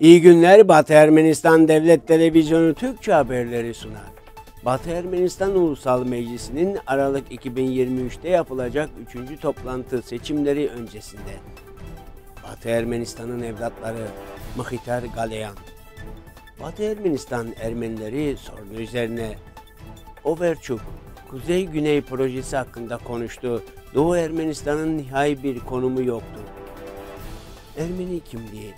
İyi günler Batı Ermenistan Devlet Televizyonu Türkçe haberleri sunar. Batı Ermenistan Ulusal Meclisi'nin Aralık 2023'te yapılacak 3. toplantı seçimleri öncesinde Batı Ermenistan'ın evlatları Mahitar Galeyan, Batı Ermenistan Ermenileri sorunu üzerine Overçuk, Kuzey-Güney projesi hakkında konuştu. Doğu Ermenistan'ın nihai bir konumu yoktur. Ermeni kimliği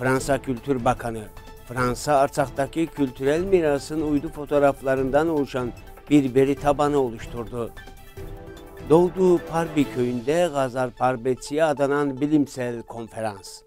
Fransa Kültür Bakanı, Fransa Artsak'taki kültürel mirasın uydu fotoğraflarından oluşan bir veri tabanı oluşturdu. Doğduğu Parbi köyünde Gazar Parbetsi'ye adanan bilimsel konferans.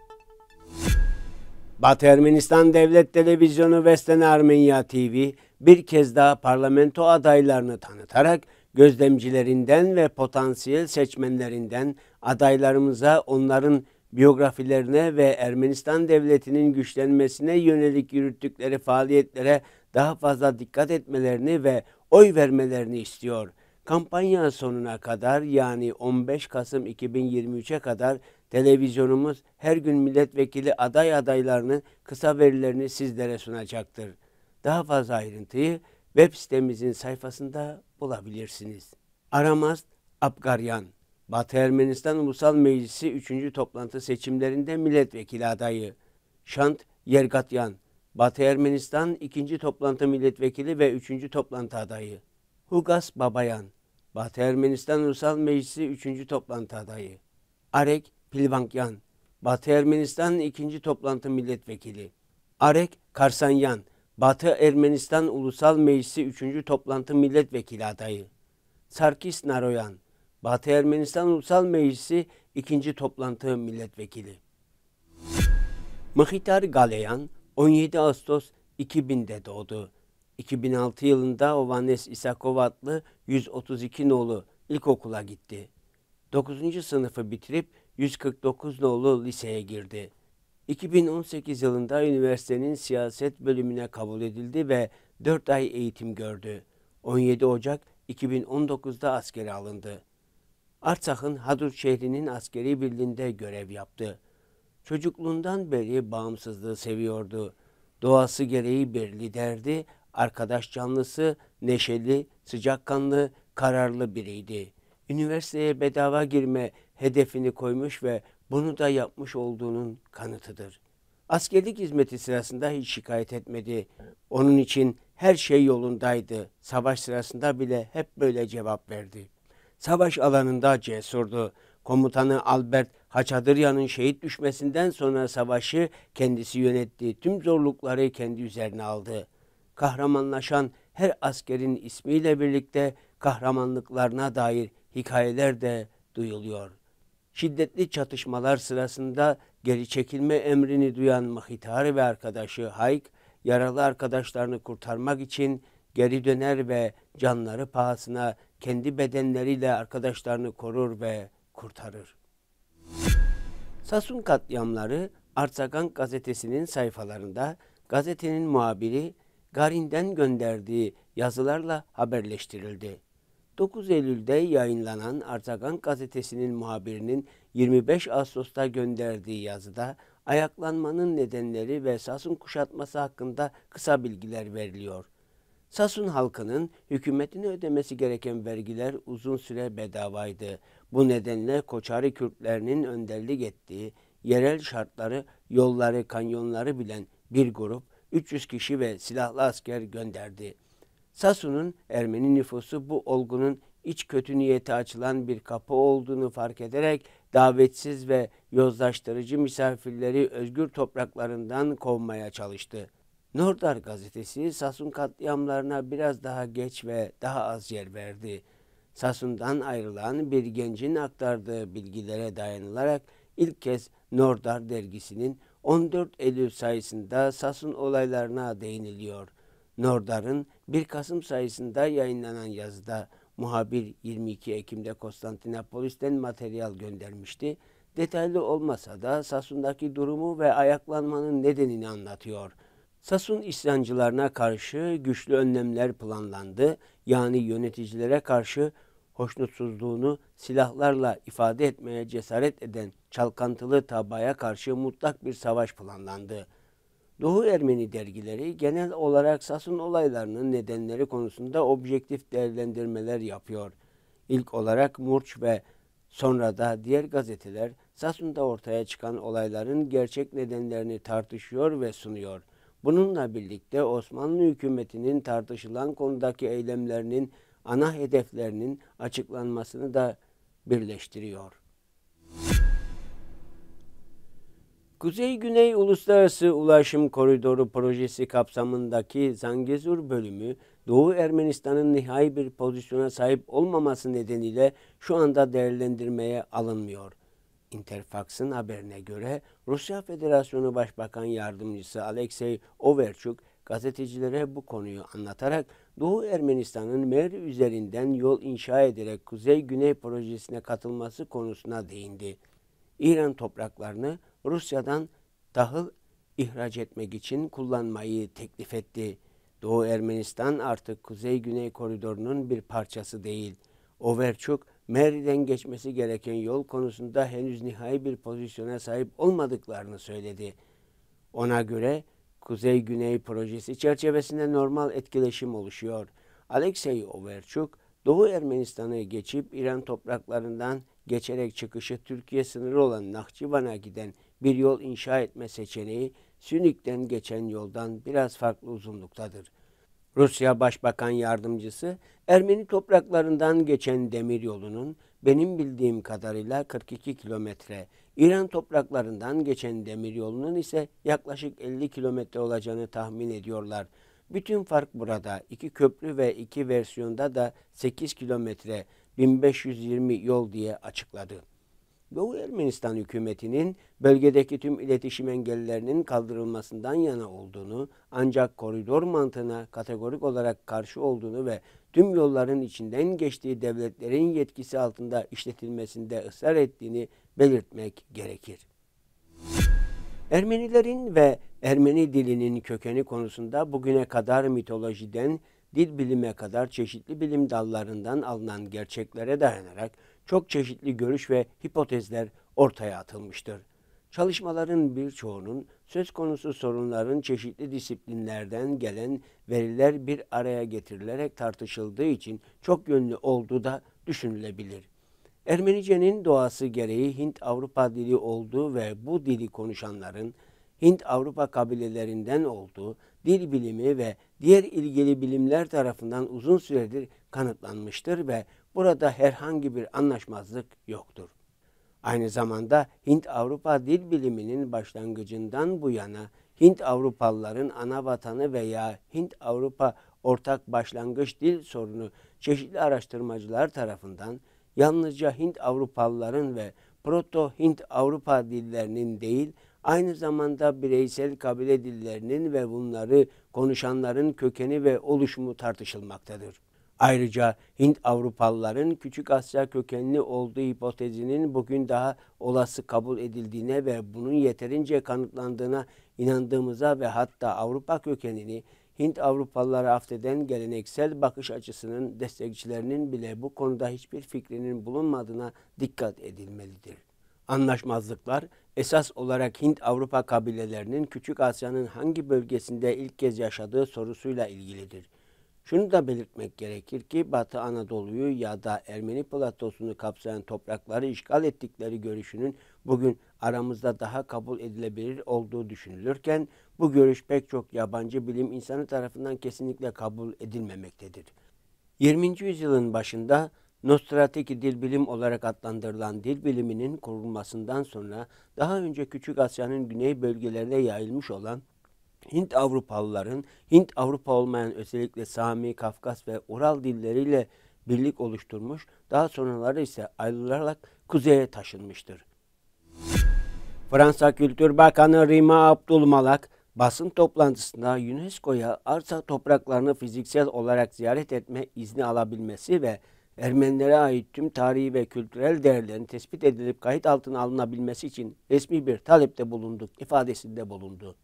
Batı Ermenistan Devlet Televizyonu Vesten Armenya TV bir kez daha parlamento adaylarını tanıtarak gözlemcilerinden ve potansiyel seçmenlerinden adaylarımıza onların biyografilerine ve Ermenistan devletinin güçlenmesine yönelik yürüttükleri faaliyetlere daha fazla dikkat etmelerini ve oy vermelerini istiyor. Kampanya sonuna kadar yani 15 Kasım 2023'e kadar televizyonumuz her gün milletvekili aday adaylarının kısa verilerini sizlere sunacaktır. Daha fazla ayrıntıyı web sitemizin sayfasında bulabilirsiniz. Aramaz Abgaryan Batı Ermenistan Ulusal Meclisi 3. toplantı seçimlerinde milletvekili adayı Şant Yergatyan, Batı Ermenistan 2. toplantı milletvekili ve 3. toplantı adayı Hugas Babayan, Batı Ermenistan Ulusal Meclisi 3. toplantı adayı Arek Pilvankyan, Batı Ermenistan 2. toplantı milletvekili Arek Karsanyan, Batı Ermenistan Ulusal Meclisi 3. toplantı milletvekili adayı Sarkis Naroyan, Batı Ermenistan Ulusal Meclisi ikinci Toplantı Milletvekili. Mıhitar Galeyan 17 Ağustos 2000'de doğdu. 2006 yılında Ovanes İsakov adlı 132 nolu ilkokula gitti. 9. sınıfı bitirip 149 nolu liseye girdi. 2018 yılında üniversitenin siyaset bölümüne kabul edildi ve 4 ay eğitim gördü. 17 Ocak 2019'da askere alındı. Artsak'ın Hadur şehrinin askeri birliğinde görev yaptı. Çocukluğundan beri bağımsızlığı seviyordu. Doğası gereği bir liderdi, arkadaş canlısı, neşeli, sıcakkanlı, kararlı biriydi. Üniversiteye bedava girme hedefini koymuş ve bunu da yapmış olduğunun kanıtıdır. Askerlik hizmeti sırasında hiç şikayet etmedi. Onun için her şey yolundaydı. Savaş sırasında bile hep böyle cevap verdi savaş alanında cesurdu. Komutanı Albert Haçadıryan'ın şehit düşmesinden sonra savaşı kendisi yönetti. Tüm zorlukları kendi üzerine aldı. Kahramanlaşan her askerin ismiyle birlikte kahramanlıklarına dair hikayeler de duyuluyor. Şiddetli çatışmalar sırasında geri çekilme emrini duyan Mahitari ve arkadaşı Hayk, yaralı arkadaşlarını kurtarmak için geri döner ve canları pahasına kendi bedenleriyle arkadaşlarını korur ve kurtarır. Sasun katliamları Artsagan gazetesinin sayfalarında gazetenin muhabiri Garin'den gönderdiği yazılarla haberleştirildi. 9 Eylül'de yayınlanan Artagan gazetesinin muhabirinin 25 Ağustos'ta gönderdiği yazıda ayaklanmanın nedenleri ve Sasun kuşatması hakkında kısa bilgiler veriliyor. Sasun halkının hükümetine ödemesi gereken vergiler uzun süre bedavaydı. Bu nedenle Koçari Kürtlerinin önderlik ettiği yerel şartları, yolları, kanyonları bilen bir grup 300 kişi ve silahlı asker gönderdi. Sasun'un Ermeni nüfusu bu olgunun iç kötü niyeti açılan bir kapı olduğunu fark ederek davetsiz ve yozlaştırıcı misafirleri özgür topraklarından kovmaya çalıştı. Nurdar gazetesi Sasun katliamlarına biraz daha geç ve daha az yer verdi. Sasun'dan ayrılan bir gencin aktardığı bilgilere dayanılarak ilk kez Nordar dergisinin 14 Eylül sayısında Sasun olaylarına değiniliyor. Nordar'ın 1 Kasım sayısında yayınlanan yazıda muhabir 22 Ekim'de Konstantinopolis'ten materyal göndermişti. Detaylı olmasa da Sasun'daki durumu ve ayaklanmanın nedenini anlatıyor. Sasun isyancılarına karşı güçlü önlemler planlandı. Yani yöneticilere karşı hoşnutsuzluğunu silahlarla ifade etmeye cesaret eden çalkantılı tabaya karşı mutlak bir savaş planlandı. Doğu Ermeni dergileri genel olarak Sasun olaylarının nedenleri konusunda objektif değerlendirmeler yapıyor. İlk olarak Murç ve sonra da diğer gazeteler Sasun'da ortaya çıkan olayların gerçek nedenlerini tartışıyor ve sunuyor. Bununla birlikte Osmanlı hükümetinin tartışılan konudaki eylemlerinin ana hedeflerinin açıklanmasını da birleştiriyor. Kuzey-Güney Uluslararası Ulaşım Koridoru projesi kapsamındaki Zangezur bölümü Doğu Ermenistan'ın nihai bir pozisyona sahip olmaması nedeniyle şu anda değerlendirmeye alınmıyor. Interfax'ın haberine göre Rusya Federasyonu Başbakan Yardımcısı Alexey Overçuk gazetecilere bu konuyu anlatarak Doğu Ermenistan'ın Mer üzerinden yol inşa ederek Kuzey-Güney projesine katılması konusuna değindi. İran topraklarını Rusya'dan tahıl ihraç etmek için kullanmayı teklif etti. Doğu Ermenistan artık Kuzey-Güney koridorunun bir parçası değil. Overçuk, Meriden geçmesi gereken yol konusunda henüz nihai bir pozisyona sahip olmadıklarını söyledi. Ona göre Kuzey-Güney projesi çerçevesinde normal etkileşim oluşuyor. Alexey Overçuk, Doğu Ermenistan'ı geçip İran topraklarından geçerek çıkışı Türkiye sınırı olan Nahçıvan'a giden bir yol inşa etme seçeneği Sünik'ten geçen yoldan biraz farklı uzunluktadır.'' Rusya Başbakan Yardımcısı Ermeni topraklarından geçen demiryolunun benim bildiğim kadarıyla 42 kilometre, İran topraklarından geçen demiryolunun ise yaklaşık 50 kilometre olacağını tahmin ediyorlar. Bütün fark burada. iki köprü ve iki versiyonda da 8 kilometre 1520 yol diye açıkladı. Doğu Ermenistan hükümetinin bölgedeki tüm iletişim engellerinin kaldırılmasından yana olduğunu ancak koridor mantığına kategorik olarak karşı olduğunu ve tüm yolların içinden geçtiği devletlerin yetkisi altında işletilmesinde ısrar ettiğini belirtmek gerekir. Ermenilerin ve Ermeni dilinin kökeni konusunda bugüne kadar mitolojiden dil bilime kadar çeşitli bilim dallarından alınan gerçeklere dayanarak çok çeşitli görüş ve hipotezler ortaya atılmıştır. Çalışmaların birçoğunun söz konusu sorunların çeşitli disiplinlerden gelen veriler bir araya getirilerek tartışıldığı için çok yönlü olduğu da düşünülebilir. Ermenicenin doğası gereği Hint-Avrupa dili olduğu ve bu dili konuşanların Hint-Avrupa kabilelerinden olduğu dil bilimi ve diğer ilgili bilimler tarafından uzun süredir kanıtlanmıştır ve Burada herhangi bir anlaşmazlık yoktur. Aynı zamanda Hint-Avrupa dil biliminin başlangıcından bu yana Hint-Avrupalıların ana vatanı veya Hint-Avrupa ortak başlangıç dil sorunu çeşitli araştırmacılar tarafından yalnızca Hint-Avrupalıların ve Proto-Hint-Avrupa dillerinin değil, aynı zamanda bireysel kabile dillerinin ve bunları konuşanların kökeni ve oluşumu tartışılmaktadır. Ayrıca Hint Avrupalıların Küçük Asya kökenli olduğu hipotezinin bugün daha olası kabul edildiğine ve bunun yeterince kanıtlandığına inandığımıza ve hatta Avrupa kökenini Hint Avrupalıları affeden geleneksel bakış açısının destekçilerinin bile bu konuda hiçbir fikrinin bulunmadığına dikkat edilmelidir. Anlaşmazlıklar esas olarak Hint-Avrupa kabilelerinin Küçük Asya'nın hangi bölgesinde ilk kez yaşadığı sorusuyla ilgilidir. Şunu da belirtmek gerekir ki Batı Anadolu'yu ya da Ermeni platosunu kapsayan toprakları işgal ettikleri görüşünün bugün aramızda daha kabul edilebilir olduğu düşünülürken bu görüş pek çok yabancı bilim insanı tarafından kesinlikle kabul edilmemektedir. 20. yüzyılın başında Nostratiki dil bilim olarak adlandırılan dil biliminin kurulmasından sonra daha önce Küçük Asya'nın güney bölgelerine yayılmış olan Hint Avrupalıların, Hint Avrupa olmayan özellikle Sami, Kafkas ve Ural dilleriyle birlik oluşturmuş, daha sonraları ise ayrılarak kuzeye taşınmıştır. Fransa Kültür Bakanı Rima Abdulmalak basın toplantısında UNESCO'ya arsa topraklarını fiziksel olarak ziyaret etme izni alabilmesi ve Ermenilere ait tüm tarihi ve kültürel değerlerin tespit edilip kayıt altına alınabilmesi için resmi bir talepte bulunduk ifadesinde bulundu.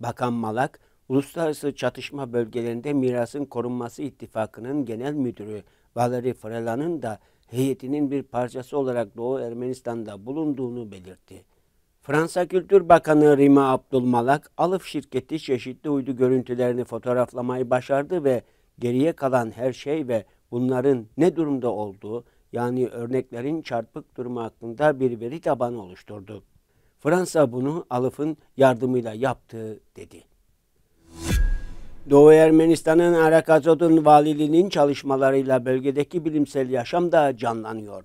Bakan Malak, Uluslararası Çatışma Bölgelerinde Mirasın Korunması İttifakı'nın genel müdürü Valeri Frelan'ın da heyetinin bir parçası olarak Doğu Ermenistan'da bulunduğunu belirtti. Fransa Kültür Bakanı Rima Abdulmalak, Alıf şirketi çeşitli uydu görüntülerini fotoğraflamayı başardı ve geriye kalan her şey ve bunların ne durumda olduğu yani örneklerin çarpık durumu hakkında bir veri tabanı oluşturdu. Fransa bunu Alıf'ın yardımıyla yaptı dedi. Doğu Ermenistan'ın Arakazod'un valiliğinin çalışmalarıyla bölgedeki bilimsel yaşam da canlanıyor.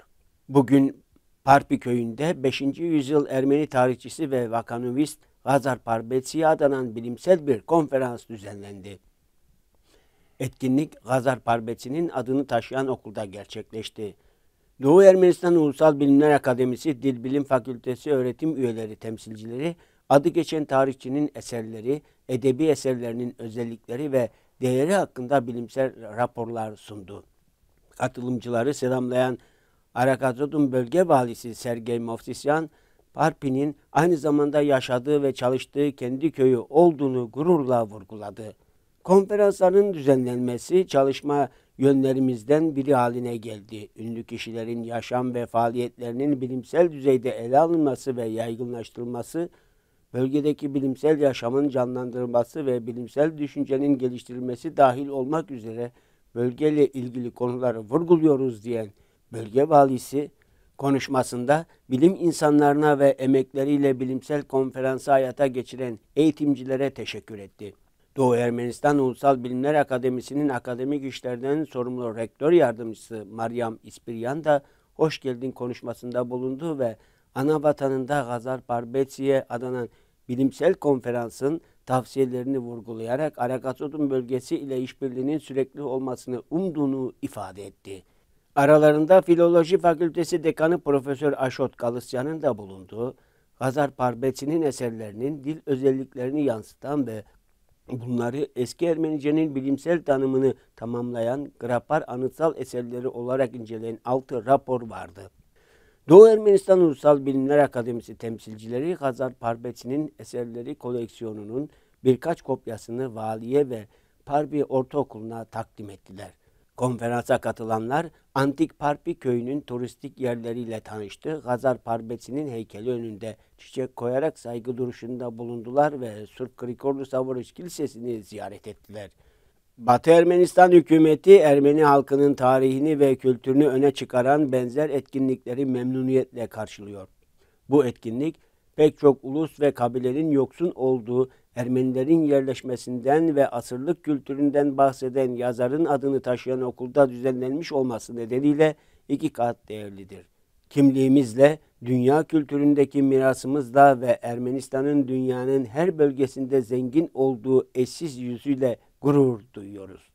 Bugün Parpi köyünde 5. yüzyıl Ermeni tarihçisi ve vakanovist Gazar Parbetsi'ye adanan bilimsel bir konferans düzenlendi. Etkinlik Gazar Parbetsi'nin adını taşıyan okulda gerçekleşti. Doğu Ermenistan Ulusal Bilimler Akademisi Dil Bilim Fakültesi öğretim üyeleri temsilcileri adı geçen tarihçinin eserleri, edebi eserlerinin özellikleri ve değeri hakkında bilimsel raporlar sundu. Katılımcıları selamlayan Arakazodun Bölge Valisi Sergey Movsisyan, Parpin'in aynı zamanda yaşadığı ve çalıştığı kendi köyü olduğunu gururla vurguladı. Konferansların düzenlenmesi, çalışma yönlerimizden biri haline geldi. Ünlü kişilerin yaşam ve faaliyetlerinin bilimsel düzeyde ele alınması ve yaygınlaştırılması, bölgedeki bilimsel yaşamın canlandırılması ve bilimsel düşüncenin geliştirilmesi dahil olmak üzere bölgeyle ilgili konuları vurguluyoruz diyen bölge valisi konuşmasında bilim insanlarına ve emekleriyle bilimsel konferansı hayata geçiren eğitimcilere teşekkür etti. Doğu Ermenistan Ulusal Bilimler Akademisi'nin akademik işlerden sorumlu rektör yardımcısı Maryam İspiryan da hoş geldin konuşmasında bulundu ve ana vatanında Gazar Parbetsi'ye adanan bilimsel konferansın tavsiyelerini vurgulayarak Arakasot'un bölgesi ile işbirliğinin sürekli olmasını umduğunu ifade etti. Aralarında Filoloji Fakültesi Dekanı Profesör Aşot Kalısya'nın da bulunduğu, Gazar Parbetsi'nin eserlerinin dil özelliklerini yansıtan ve Bunları eski Ermenicenin bilimsel tanımını tamamlayan Grapar anıtsal eserleri olarak inceleyen altı rapor vardı. Doğu Ermenistan Ulusal Bilimler Akademisi temsilcileri Hazar Parbetinin eserleri koleksiyonunun birkaç kopyasını valiye ve Parbi Ortaokulu'na takdim ettiler. Konferansa katılanlar Antik Parpi köyünün turistik yerleriyle tanıştı. Hazar Parbesi'nin heykeli önünde çiçek koyarak saygı duruşunda bulundular ve Surp Krikorlu Savoriş Kilisesi'ni ziyaret ettiler. Batı Ermenistan hükümeti Ermeni halkının tarihini ve kültürünü öne çıkaran benzer etkinlikleri memnuniyetle karşılıyor. Bu etkinlik pek çok ulus ve kabilenin yoksun olduğu Ermenilerin yerleşmesinden ve asırlık kültüründen bahseden yazarın adını taşıyan okulda düzenlenmiş olması nedeniyle iki kat değerlidir. Kimliğimizle, dünya kültüründeki mirasımızla ve Ermenistan'ın dünyanın her bölgesinde zengin olduğu eşsiz yüzüyle gurur duyuyoruz.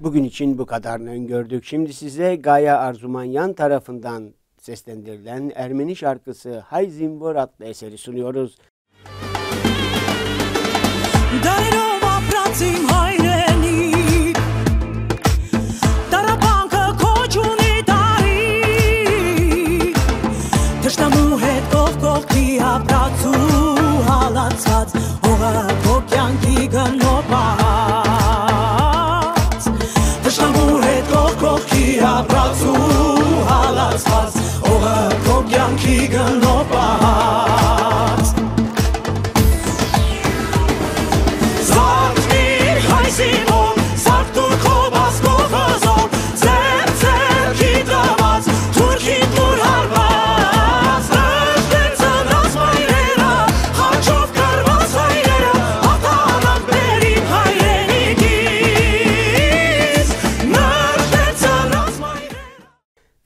Bugün için bu kadarını öngördük. Şimdi size Gaya Arzumanyan tarafından seslendirilen Ermeni şarkısı Hay Zimbor adlı eseri sunuyoruz. դարերով ապրած իմ հայրենի Տարապանքը կոչունի տարի Թշնամու հետ կող կողքի ապրացու հալացած Հողարակոք կյանքի գնոպահած Թշնամու հետ կող կողքի ապրացու հալացած Հողարակոք կյանքի գնոպահած